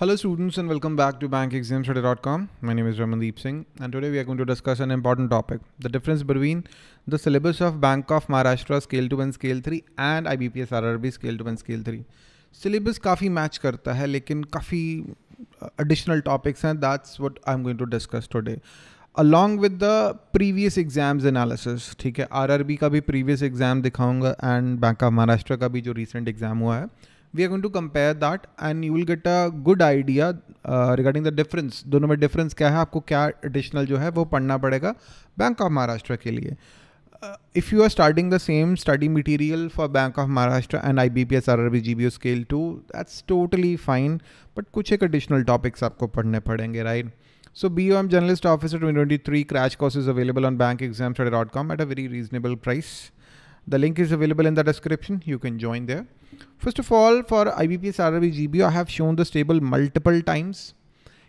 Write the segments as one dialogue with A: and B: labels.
A: Hello students and welcome back to bankexamstudy.com. My name is Ramandeep Singh and today we are going to discuss an important topic, the difference between the syllabus of Bank of Maharashtra Scale 2 and Scale 3 and IBPS RRB Scale 2 and Scale 3. Syllabus kafi match करता है लेकिन काफ़ी uh, additional topics and that's what I'm going to discuss today. along with the previous exams analysis. ठीक है RRB का भी previous exam दिखाऊंगा and bank of Maharashtra recent exam. जो we are going to compare that and you will get a good idea uh, regarding the difference दोनों में difference क्या है आपको क्या additional जो है वो पढ़ना पड़ेगा बैंक ऑफ महाराष्ट्र के लिए uh, if you are starting the same study material for Bank of Maharashtra and IBPS RRB GBO scale 2 that's totally fine but कुछ एक additional topics आपको पढ़ने पड़ेंगे right so BOM Journalist Officer 2023 crash course is available on bankexamstudy.com at a very reasonable price The link is available in the description. You can join there. First of all, for IBPS RRB GBO, I have shown this table multiple times.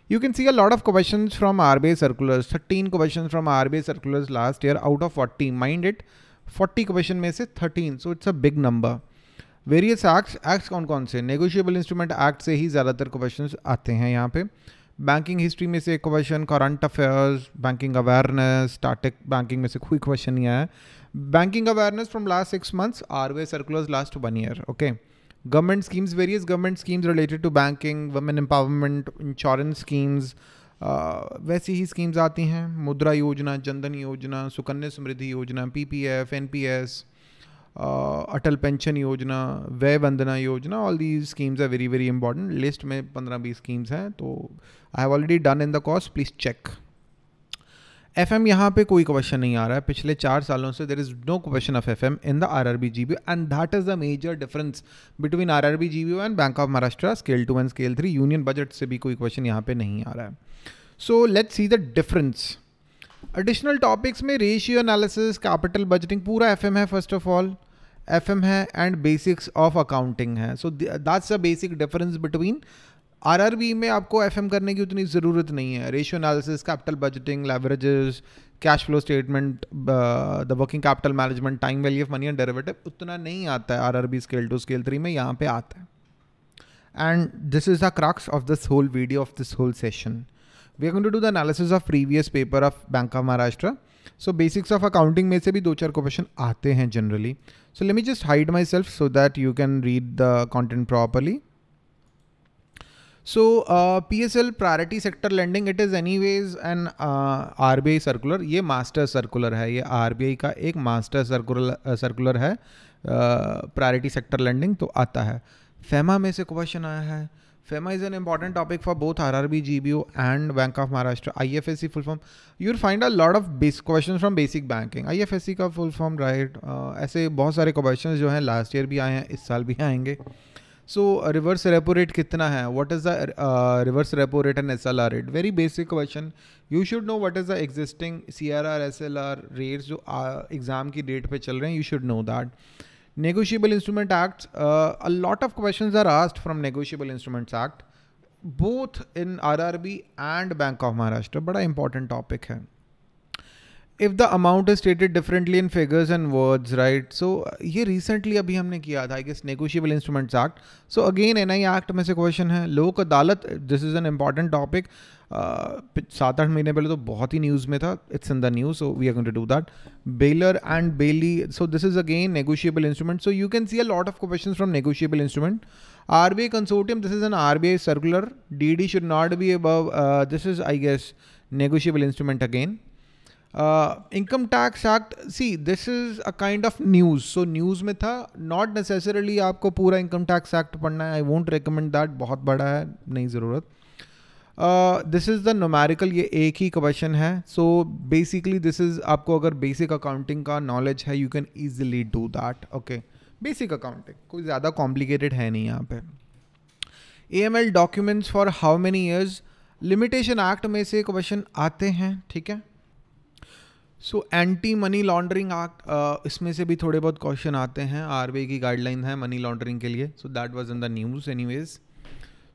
A: You can see a lot of questions from rba circulars. 13 questions from rba circulars last year out of 40. Mind it, 40 question में से 13. So it's a big number. various acts acts kaun कौन कौन से negotiable instrument act से ही ज़्यादातर question आते हैं यहाँ पे बैंकिंग हिस्ट्री में से question current affairs banking awareness static banking में से कोई क्वेश्चन नहीं आया banking awareness from last six months are we circular last one year okay government schemes various government schemes related to banking women empowerment insurance schemes वैसी ही schemes आती हैं मुद्रा योजना जनधन योजना Sukanya Samriddhi Yojana P P F N P S Atal pension Yojana Vaya Vandana Yojana all these schemes are very very important list में पंद्रह बीस स्कीम्स हैं तो I have already done in the कॉस्ट प्लीज़ चेक एफ एम यहाँ पर कोई क्वेश्चन नहीं आ रहा है पिछले चार सालों से there is no question of F M in the R R B G B and that is the major difference between R R B G B and bank of Maharashtra scale two and scale three union budget से भी कोई question यहाँ पर नहीं आ रहा है so let see the difference additional topics में रेशियो एनालिसिस कैपिटल बजटिंग पूरा एफ एम है first of all F M है एंड बेसिक्स ऑफ अकाउंटिंग है so that's a basic difference between R में आपको एफ करने की उतनी ज़रूरत नहीं है ratio analysis capital budgeting leverages cash flow statement the working capital management time value of money and derivative उतना नहीं आता है are scale two scale three में यहाँ पे आता है and this is the crux of this whole video of this whole session we are going to do the analysis of previous paper of bank of Maharashtra so basics of accounting में से भी दो चार क्वेश्चन आते हैं generally so let me just hide myself so that you can read the content properly so P S L priority sector landing it is anyways an R B I circular ये master circular है ये R B I का एक master circular circular है priority sector lending तो आता है FEMA में से क्वेश्चन आया है FEMA is an important topic for both R R B G B O and bank of Maharashtra I F S C full form you're find a lot of base question from basic banking I F S C का full form right ऐसे बहुत सारे question जो हैं last year भी आए हैं इस साल भी आएंगे सो रिवर्स रेपो रेट कितना है what is the reverse repo rate and S L R rate very basic question you should know what is the existing C R R S L R rate जो exam uh, की date पर चल रहे हैं you should know that negotiable instrument act a lot of question are asked from negotiable instruments act both in R R B and bank of Maharashtra बड़ा important topic है if the amount is stated differently in figures and words right so ये recently अभी हमने किया था I guess negotiable instruments act so again N I act में से question है Lok Adalat this is an important topic सात आठ महीने पहले तो बहुत ही न्यूज़ में था it's in the news so we are going to do that bailor and bailee so this is again negotiable instrument so you can see a lot of question from negotiable instrument R B I consortium this is an R B I circular D D should not be above this is I guess negotiable instrument again income tax act see this is a kind of news so news में था not necessarily आपको पूरा income tax act पढ़ना है I won't recommend that बहुत बड़ा है नहीं ज़रूरत दिस इज़ द नोमेरिकल ये एक ही क्वेश्चन है सो बेसिकली दिस इज़ आपको अगर बेसिक अकाउंटिंग का नॉलेज है you can easily do that okay basic accounting कोई ज़्यादा कॉम्प्लिकेटेड है नहीं यहाँ पे A M L documents for how many years limitation act में से क्वेश्चन आते हैं ठीक है so anti money laundering act इसमें से भी थोड़े बहुत क्वेश्चन आते हैं आर की गाइडलाइन है मनी लॉन्ड्रिंग के लिए so that was in the news anyways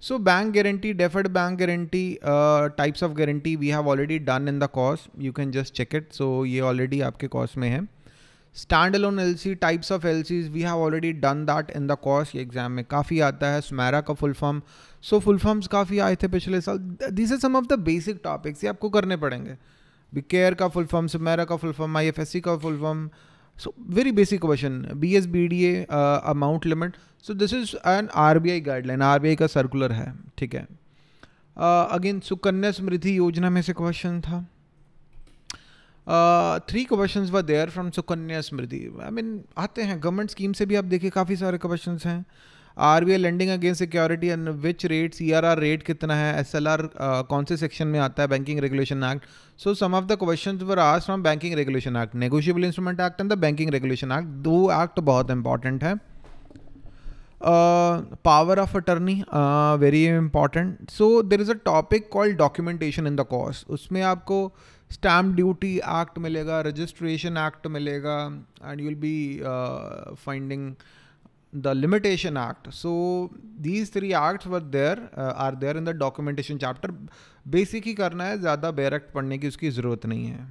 A: so bank guarantee deferred bank guarantee types of guarantee we have already done in the course you can just check it so ये already आपके कॉस्ट में है stand alone L C types of L Cs we have already done that in the course ये exam में काफ़ी आता है स्मैरा का full form so full forms काफ़ी आए थे पिछले साल this is some of the basic topics ये आपको करने पड़ेंगे बी केयर का फुल फॉर्म सुमेरा का full form I F S C का full form so very basic question B S B D A amount limit so this is an R B I guideline R B I का circular है ठीक है again Sukanya Samriddhi योजना में से question था three question were there from Sukanya Samriddhi I mean आते हैं गवर्नमेंट स्कीम से भी आप देखिए काफ़ी सारे क्वेश्चन हैं R B I lending against security and which rate C R R rate कितना है एस एल आर कौन से सेक्शन में आता है banking regulation act so some of the question were आज from banking regulation act negotiable instrument act and the banking regulation act दो act तो बहुत इंपॉर्टेंट है power of attorney very important so there is a topic called documentation in the the उसमें आपको stamp duty act मिलेगा registration act मिलेगा and you'll be uh, the limitation act so these three acts were there uh, are there in the documentation chapter basic hi karna ही करना है ज़्यादा बैरक्ट पढ़ने की उसकी ज़रूरत नहीं है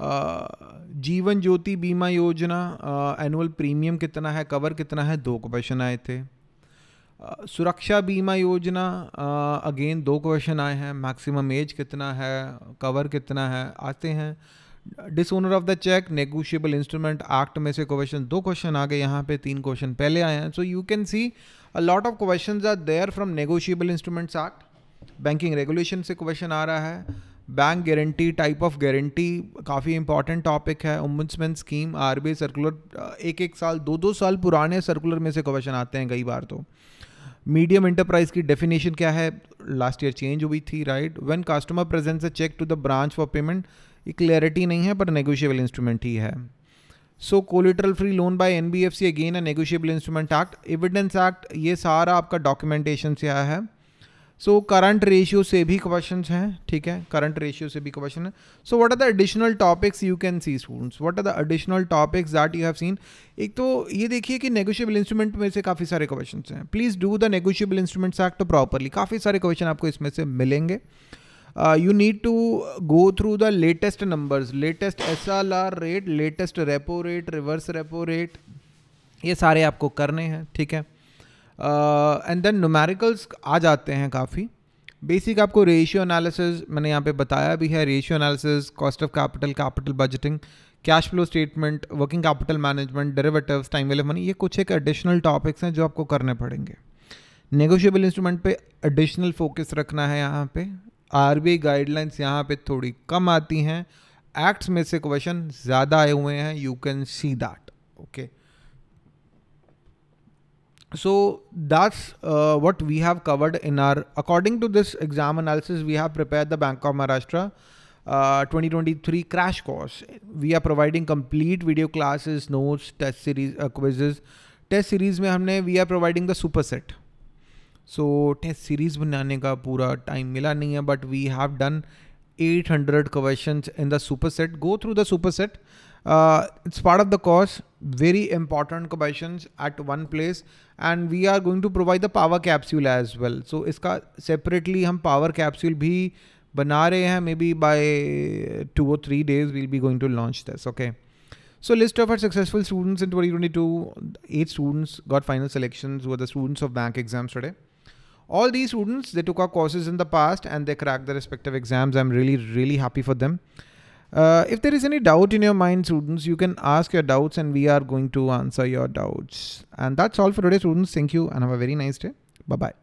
A: uh, जीवन ज्योति बीमा योजना एनुअल uh, प्रीमियम कितना है कवर कितना है दो क्वेश्चन आए थे uh, सुरक्षा बीमा योजना अगेन uh, दो क्वेश्चन आए हैं मैक्सिमम एज कितना है कवर कितना है आते हैं uh, owner of the cheque negotiable instrument act में से क्वेश्चन दो क्वेश्चन आ गए यहाँ पे तीन क्वेश्चन पहले आए हैं so you can see a lot of question are there from negotiable instruments act banking regulation से क्वेश्चन आ रहा है bank guarantee type of guarantee काफ़ी इंपॉर्टेंट टॉपिक है उम्बुड्समैन स्कीम आरबीआई सर्कुलर एक एक साल दो दो साल पुराने सर्कुलर में से क्वेश्चन आते हैं कई बार तो मीडियम इंटरप्राइज की डेफिनेशन क्या है लास्ट ईयर चेंज हुई थी right when customer presents a cheque to the branch for payment clarity नहीं है पर नेगोशियबल इंस्ट्रूमेंट ही है so collateral free loan by N B F C again a negotiable instrument act evidence act ये सारा आपका डॉक्यूमेंटेशन से आया है सो करंट रेशियो से भी क्वेश्चन हैं ठीक है करंट रेशियो से भी क्वेश्चन है so what are the additional topics you can see students what are the additional topics that you have seen एक तो ये देखिए कि नेगोशियबल इंस्ट्रूमेंट में से काफ़ी सारे क्वेश्चन हैं please do the negotiable instruments act properly काफ़ी सारे क्वेश्चन आपको इसमें से मिलेंगे you need to go through the latest numbers latest S L R rate latest repo rate reverse repo rate ये सारे आपको करने हैं ठीक है एंड देन नुमेरिकल्स आ जाते हैं काफ़ी बेसिक आपको रेशियो एनालिसिस मैंने यहाँ पे बताया भी है ratio analysis cost of capital capital budgeting cash flow statement working capital management derivatives time value money ये कुछ एक एडिशनल टॉपिक्स हैं जो आपको करने पड़ेंगे नेगोशिएबल इंस्ट्रूमेंट पे एडिशनल फोकस रखना है यहाँ पे आरबीआई गाइडलाइंस यहाँ पे थोड़ी कम आती हैं एक्ट्स में से क्वेश्चन ज़्यादा आए हुए हैं you can see that okay so that's uh, what we have covered in our according to this exam analysis we have prepared the bank of maharashtra uh, 2023 crash course we are providing complete video classes notes test series uh, quizzes test series mein humne we are providing the superset so test series बनाने का पूरा time मिला नहीं है but we have done 800 question in the superset go through the superset it's part of the course very important question at one place and we are going to provide the power capsule as well so इसका separately हम power capsule भी बना रहे हैं maybe by two और three days will be going to launch this okay so list of our successful students in twenty twenty two eight students got final selection were the students of bank exams today all these students they took our courses in the past and they cracked the respective exams i'm really really happy for them uh, if there is any doubt in your mind students you can ask your doubts and we are going to answer your doubts and that's all for today students thank you and have a very nice day bye bye